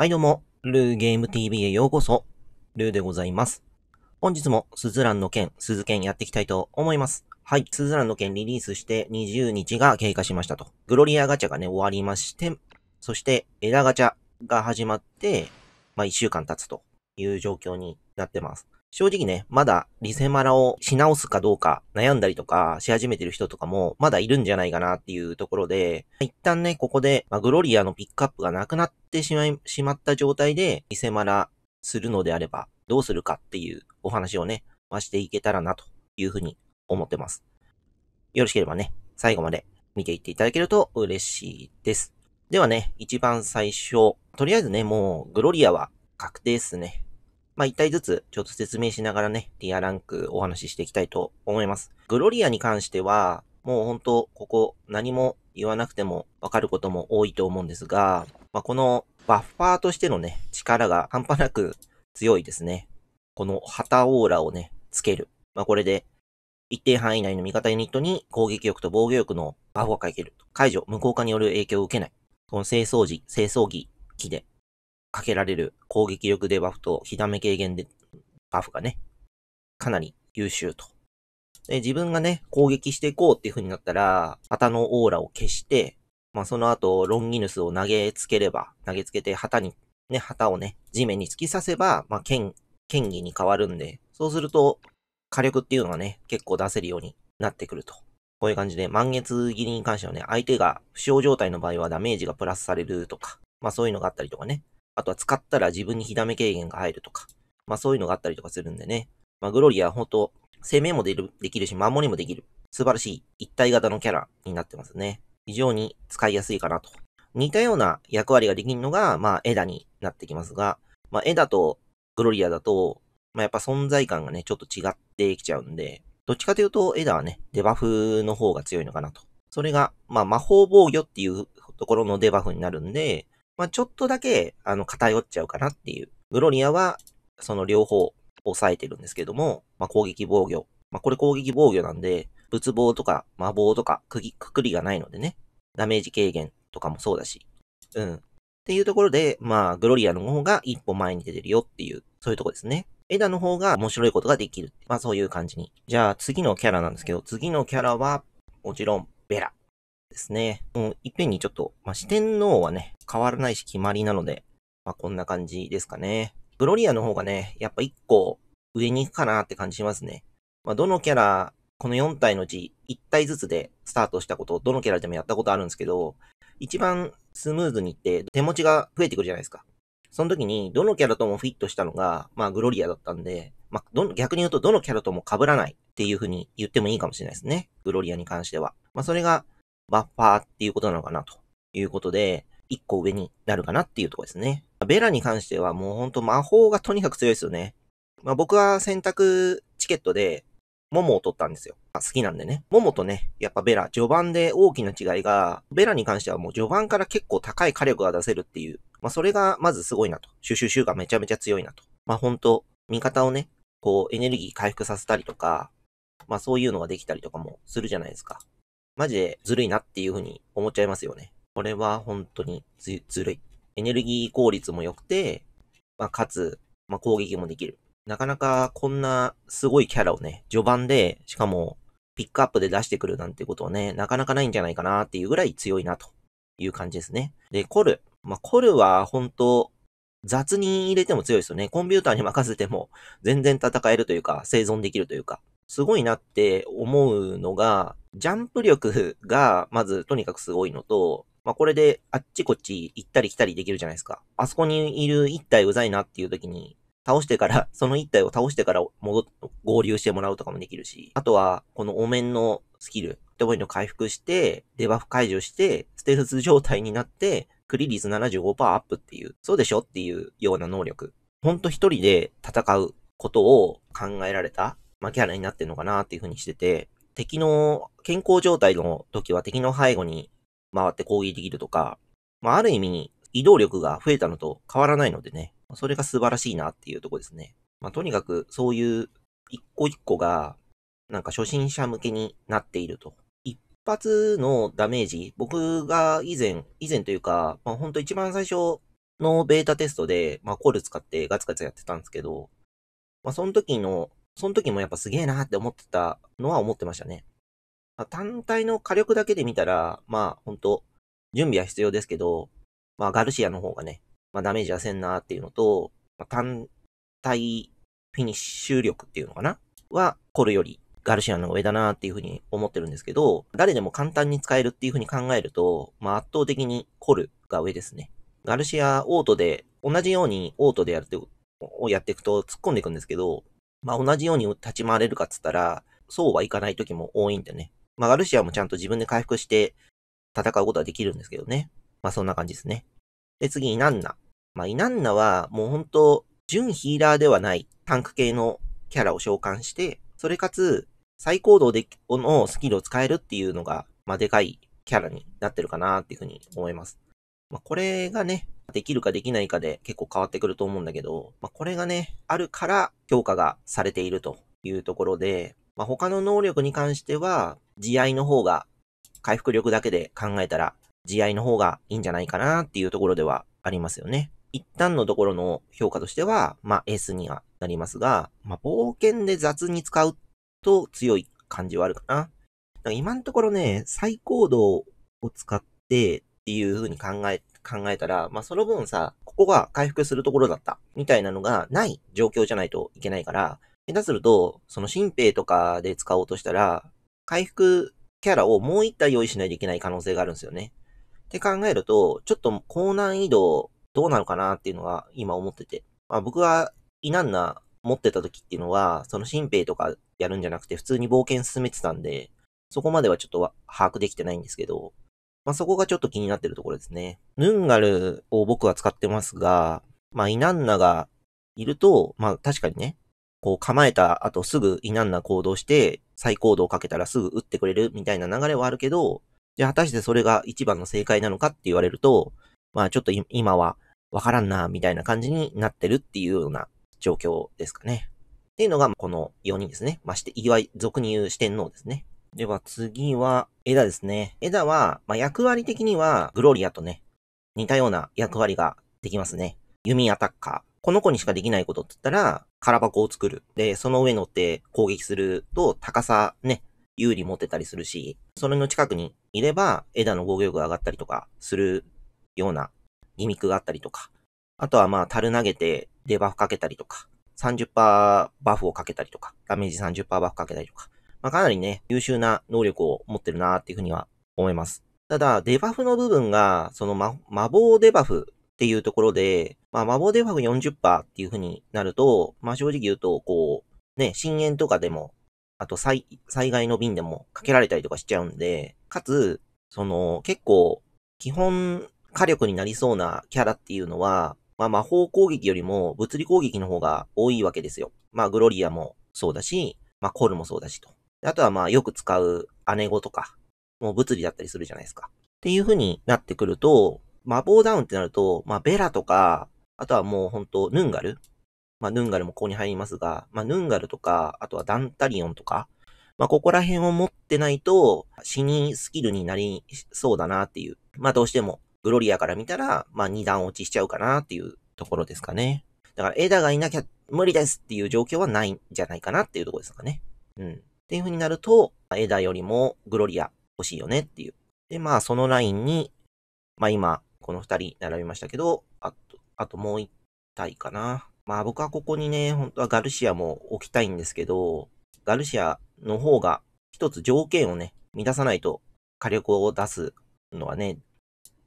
はいどうも、ルーゲーム TV へようこそ、ルーでございます。本日もスズランの件、鈴剣やっていきたいと思います。はい、スズランの件リリースして20日が経過しましたと。グロリアガチャがね、終わりまして、そしてエガチャが始まって、まあ1週間経つという状況になってます。正直ね、まだリセマラをし直すかどうか悩んだりとかし始めてる人とかもまだいるんじゃないかなっていうところで、一旦ね、ここで、まあ、グロリアのピックアップがなくなってしまい、しまった状態でリセマラするのであればどうするかっていうお話をね、まあ、していけたらなというふうに思ってます。よろしければね、最後まで見ていっていただけると嬉しいです。ではね、一番最初、とりあえずね、もうグロリアは確定っすね。まあ、一体ずつちょっと説明しながらね、ティアランクお話ししていきたいと思います。グロリアに関しては、もう本当、ここ何も言わなくてもわかることも多いと思うんですが、まあ、このバッファーとしてのね、力が半端なく強いですね。この旗オーラをね、つける。まあ、これで、一定範囲内の味方ユニットに攻撃力と防御力のバフをかける。解除、無効化による影響を受けない。この清掃時、清掃儀機でかけられる攻撃力デバフと火ダメ軽減でバフがね、かなり優秀と。で、自分がね、攻撃していこうっていう風になったら、旗のオーラを消して、まあその後、ロンギヌスを投げつければ、投げつけて旗に、ね、旗をね、地面に突き刺せば、まあ剣、剣技に変わるんで、そうすると、火力っていうのがね、結構出せるようになってくると。こういう感じで、満月切りに関してはね、相手が負傷状態の場合はダメージがプラスされるとか、まあそういうのがあったりとかね。あとは使ったら自分に火ダメ軽減が入るとか、まあそういうのがあったりとかするんでね。まあグロリアは本当、攻めも出るできるし、守りもできる。素晴らしい一体型のキャラになってますね。非常に使いやすいかなと。似たような役割ができるのが、まあエダになってきますが、まあエダとグロリアだと、まあやっぱ存在感がね、ちょっと違ってきちゃうんで、どっちかというとエダはね、デバフの方が強いのかなと。それが、まあ魔法防御っていうところのデバフになるんで、まあ、ちょっとだけ、あの、偏っちゃうかなっていう。グロリアは、その両方、抑えてるんですけども、まあ、攻撃防御。まあ、これ攻撃防御なんで、仏棒とか魔棒とか、くぎ、くくりがないのでね、ダメージ軽減とかもそうだし、うん。っていうところで、まあ、グロリアの方が一歩前に出てるよっていう、そういうとこですね。エダの方が面白いことができる。まあ、そういう感じに。じゃあ、次のキャラなんですけど、次のキャラは、もちろん、ベラ。ですね。もういっぺんにちょっと、まあ、四天王はね、変わらないし決まりなので、まあ、こんな感じですかね。グロリアの方がね、やっぱ一個上に行くかなって感じしますね。まあ、どのキャラ、この4体のうち1体ずつでスタートしたこと、どのキャラでもやったことあるんですけど、一番スムーズにいって手持ちが増えてくるじゃないですか。その時に、どのキャラともフィットしたのが、まあ、グロリアだったんで、まあ、ど逆に言うと、どのキャラとも被らないっていう風に言ってもいいかもしれないですね。グロリアに関しては。まあ、それが、バッファーっていうことなのかなということで、一個上になるかなっていうとこですね。ベラに関してはもうほんと魔法がとにかく強いですよね。まあ僕は選択チケットで、モモを取ったんですよ。好きなんでね。モモとね、やっぱベラ、序盤で大きな違いが、ベラに関してはもう序盤から結構高い火力が出せるっていう。まあそれがまずすごいなと。シシュュシュがめちゃめちゃ強いなと。まあほんと、味方をね、こうエネルギー回復させたりとか、まあそういうのができたりとかもするじゃないですか。マジでずるいなっていうふうに思っちゃいますよね。これは本当にずるい。エネルギー効率も良くて、まあ、かつ、まあ、攻撃もできる。なかなかこんなすごいキャラをね、序盤で、しかもピックアップで出してくるなんてことはね、なかなかないんじゃないかなっていうぐらい強いなという感じですね。で、コル。まあ、コルは本当雑に入れても強いですよね。コンピューターに任せても全然戦えるというか、生存できるというか、すごいなって思うのが、ジャンプ力がまずとにかくすごいのと、まあ、これであっちこっち行ったり来たりできるじゃないですか。あそこにいる一体うざいなっていう時に、倒してから、その一体を倒してから戻合流してもらうとかもできるし、あとは、このお面のスキル、っていイの回復して、デバフ解除して、ステルス状態になって、クリリス75%アップっていう、そうでしょっていうような能力。ほんと一人で戦うことを考えられたまあ、キャラになってるのかなっていう風にしてて、敵の健康状態の時は敵の背後に回って攻撃できるとか、まあ、ある意味、移動力が増えたのと変わらないのでね、それが素晴らしいなっていうとこですね。まあ、とにかく、そういう一個一個が、なんか初心者向けになっていると。一発のダメージ、僕が以前、以前というか、まあ、ほんと一番最初のベータテストで、まあ、コール使ってガツガツやってたんですけど、まあ、その時のその時もやっぱすげえなって思ってたのは思ってましたね。まあ、単体の火力だけで見たら、まあ本当準備は必要ですけど、まあガルシアの方がね、まあダメージはせんなっていうのと、まあ、単体フィニッシュ力っていうのかなは、コルよりガルシアの上だなっていうふうに思ってるんですけど、誰でも簡単に使えるっていうふうに考えると、まあ圧倒的にコルが上ですね。ガルシアオートで、同じようにオートでやるって、をやっていくと突っ込んでいくんですけど、まあ、同じように立ち回れるかっつったら、そうはいかない時も多いんでね。まあ、ガルシアもちゃんと自分で回復して戦うことはできるんですけどね。まあ、そんな感じですね。で、次、イナンナ。まあ、イナンナは、もう本当純ヒーラーではないタンク系のキャラを召喚して、それかつ、最高度でのスキルを使えるっていうのが、まあ、でかいキャラになってるかなっていうふうに思います。まあ、これがね、できるかできないかで結構変わってくると思うんだけど、まあ、これがね、あるから評価がされているというところで、まあ、他の能力に関しては、慈愛の方が、回復力だけで考えたら、慈愛の方がいいんじゃないかなっていうところではありますよね。一旦のところの評価としては、まあ S にはなりますが、まあ冒険で雑に使うと強い感じはあるかな。だから今のところね、最高度を使ってっていう風に考え考えたら、まあ、その分さ、ここが回復するところだった、みたいなのがない状況じゃないといけないから、下手すると、その新兵とかで使おうとしたら、回復キャラをもう一体用意しないといけない可能性があるんですよね。って考えると、ちょっと高難易度どうなのかなっていうのは今思ってて。まあ、僕がナンナ持ってた時っていうのは、その新兵とかやるんじゃなくて普通に冒険進めてたんで、そこまではちょっと把握できてないんですけど、まあ、そこがちょっと気になってるところですね。ヌンガルを僕は使ってますが、まあ、イナンナがいると、まあ、確かにね、こう構えた後すぐイナンナ行動して、再行動をかけたらすぐ打ってくれるみたいな流れはあるけど、じゃあ果たしてそれが一番の正解なのかって言われると、まあちょっと今はわからんな、みたいな感じになってるっていうような状況ですかね。っていうのが、この4人ですね。まあ、して、いわい、俗に言う四天王ですね。では次は、エダですね。エダは、まあ、役割的には、グロリアとね、似たような役割ができますね。弓アタッカー。この子にしかできないことって言ったら、空箱を作る。で、その上乗って攻撃すると、高さね、有利持ってたりするし、それの近くにいれば、枝の防御力が上がったりとか、するようなギミックがあったりとか、あとはまあ、樽投げてデバフかけたりとか、30%バフをかけたりとか、ダメージ30%バフかけたりとか、まあ、かなりね、優秀な能力を持ってるなっていうふうには思います。ただ、デバフの部分が、その、ま、魔法デバフっていうところで、まあ、魔法デバフ40%っていうふうになると、まあ、正直言うと、こう、ね、深淵とかでも、あと災、災害の便でもかけられたりとかしちゃうんで、かつ、その、結構、基本火力になりそうなキャラっていうのは、まあ、魔法攻撃よりも物理攻撃の方が多いわけですよ。まあ、グロリアもそうだし、まあ、コールもそうだしと。あとはまあよく使う姉語とか、もう物理だったりするじゃないですか。っていう風になってくると、マボーダウンってなると、まあベラとか、あとはもうほんとヌンガル。まあヌンガルもここに入りますが、まあヌンガルとか、あとはダンタリオンとか、まあここら辺を持ってないと死にスキルになりそうだなっていう。まあどうしてもグロリアから見たら、まあ二段落ちしちゃうかなっていうところですかね。だからエダがいなきゃ無理ですっていう状況はないんじゃないかなっていうところですかね。うん。っていう風になると、エダよりもグロリア欲しいよねっていう。で、まあ、そのラインに、まあ今、この二人並びましたけど、あと、あともう一体かな。まあ僕はここにね、本当はガルシアも置きたいんですけど、ガルシアの方が一つ条件をね、満たさないと火力を出すのはね、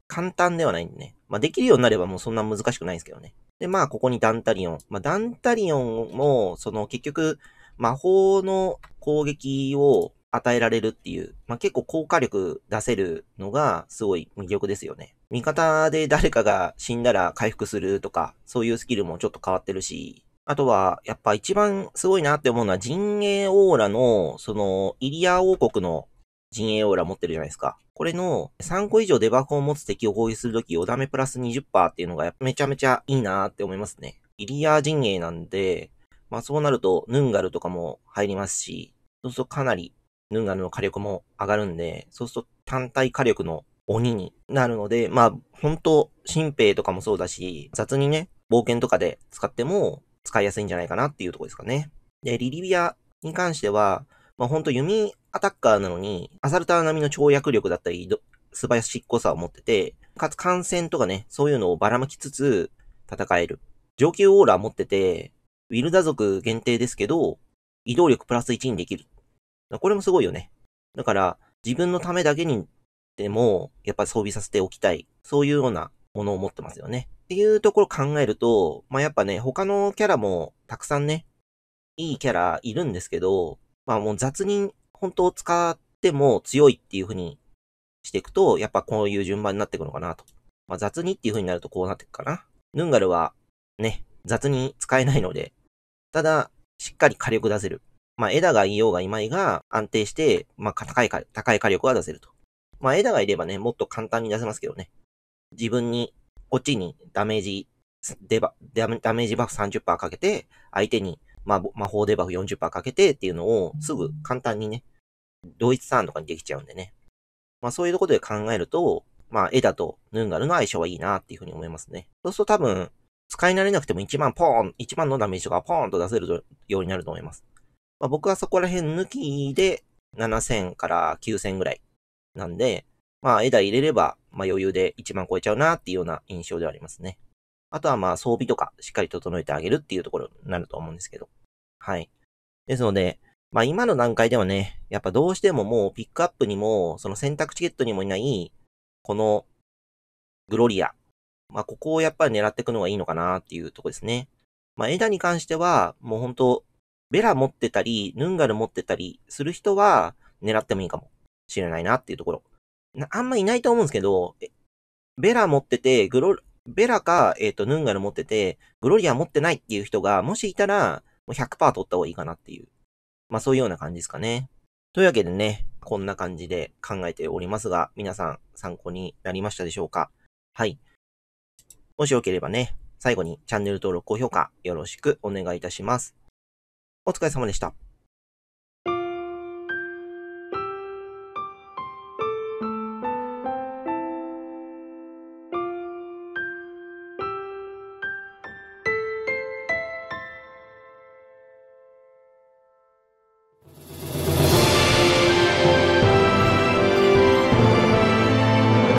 簡単ではないんでね。まあできるようになればもうそんな難しくないんですけどね。で、まあここにダンタリオン。まあダンタリオンも、その結局、魔法の攻撃を与えられるっていう、まあ、結構効果力出せるのがすごい魅力ですよね。味方で誰かが死んだら回復するとか、そういうスキルもちょっと変わってるし、あとは、やっぱ一番すごいなって思うのは、陣営オーラの、その、イリア王国の陣営オーラ持ってるじゃないですか。これの3個以上デバフを持つ敵を攻撃するとき、おダメプラス20%っていうのがめちゃめちゃいいなって思いますね。イリア陣営なんで、まあそうなると、ヌンガルとかも入りますし、そうするとかなりヌンガルの火力も上がるんで、そうすると単体火力の鬼になるので、まあ本当、新兵とかもそうだし、雑にね、冒険とかで使っても使いやすいんじゃないかなっていうとこですかね。で、リリビアに関しては、まあ本当弓アタッカーなのに、アサルター並みの跳躍力だったり、素早しっこさを持ってて、かつ感染とかね、そういうのをばらまきつつ戦える。上級オーラ持ってて、ウィルダ族限定ですけど、移動力プラス1にできる。これもすごいよね。だから、自分のためだけにでも、やっぱ装備させておきたい。そういうようなものを持ってますよね。っていうところ考えると、まあ、やっぱね、他のキャラもたくさんね、いいキャラいるんですけど、まあもう雑に本当を使っても強いっていう風にしていくと、やっぱこういう順番になっていくのかなと。まあ雑にっていう風になるとこうなっていくかな。ヌンガルはね、雑に使えないので、ただ、しっかり火力出せる。まあ、枝がいようがいまいが安定して、まあ、高い、高い火力は出せると。まあ、枝がいればね、もっと簡単に出せますけどね。自分に、こっちにダメージ、デバ、ダメージバフ30%かけて、相手に、まあ、魔法デバフ40%かけてっていうのを、すぐ簡単にね、同一ターンとかにできちゃうんでね。まあ、そういうところで考えると、まあ、枝とヌンガルの相性はいいなっていうふうに思いますね。そうすると多分、使い慣れなくても1万ポーン、1万のダメージがポーンと出せるようになると思います。まあ、僕はそこら辺抜きで7000から9000ぐらいなんで、まあ、枝入れれば、まあ、余裕で1万超えちゃうなっていうような印象ではありますね。あとはまあ装備とかしっかり整えてあげるっていうところになると思うんですけど。はい。ですので、まあ今の段階ではね、やっぱどうしてももうピックアップにも、その選択チケットにもいない、このグロリアまあ、ここをやっぱり狙っていくのがいいのかなっていうとこですね。まあ、に関しては、もう本当ベラ持ってたり、ヌンガル持ってたりする人は、狙ってもいいかもしれないなっていうところ。あんまいないと思うんですけど、ベラ持ってて、グロ、ベラか、えっ、ー、と、ヌンガル持ってて、グロリア持ってないっていう人が、もしいたら、もう100%取った方がいいかなっていう。まあそういうような感じですかね。というわけでね、こんな感じで考えておりますが、皆さん参考になりましたでしょうかはい。もしよければね、最後にチャンネル登録、高評価よろしくお願いいたします。お疲れ様でした。